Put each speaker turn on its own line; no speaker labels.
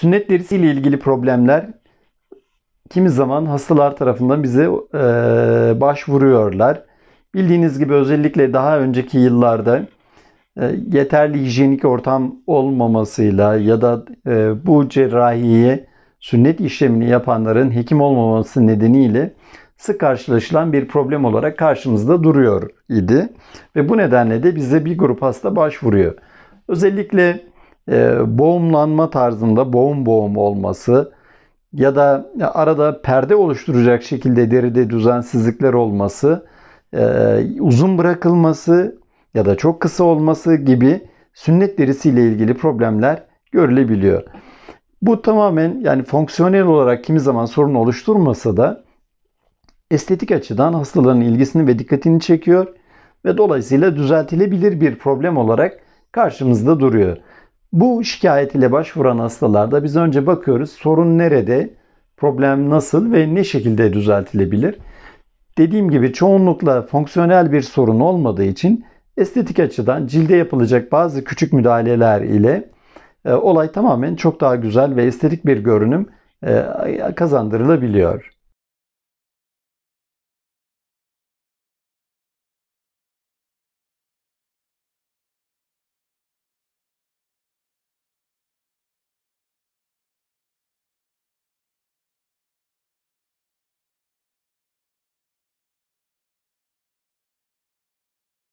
Sünnet derisi ile ilgili problemler kimi zaman hastalar tarafından bize e, başvuruyorlar. Bildiğiniz gibi özellikle daha önceki yıllarda e, yeterli hijyenik ortam olmamasıyla ya da e, bu cerrahiye sünnet işlemini yapanların hekim olmaması nedeniyle sık karşılaşılan bir problem olarak karşımızda duruyor idi. Ve bu nedenle de bize bir grup hasta başvuruyor. Özellikle e, boğumlanma tarzında boğum boğum olması ya da arada perde oluşturacak şekilde deride düzensizlikler olması, e, uzun bırakılması ya da çok kısa olması gibi sünnet derisiyle ilgili problemler görülebiliyor. Bu tamamen yani fonksiyonel olarak kimi zaman sorun oluşturmasa da estetik açıdan hastaların ilgisini ve dikkatini çekiyor ve dolayısıyla düzeltilebilir bir problem olarak karşımızda duruyor. Bu şikayet ile başvuran hastalarda biz önce bakıyoruz sorun nerede, problem nasıl ve ne şekilde düzeltilebilir. Dediğim gibi çoğunlukla fonksiyonel bir sorun olmadığı için estetik açıdan cilde yapılacak bazı küçük müdahaleler ile e, olay tamamen çok daha güzel ve estetik bir görünüm e, kazandırılabiliyor.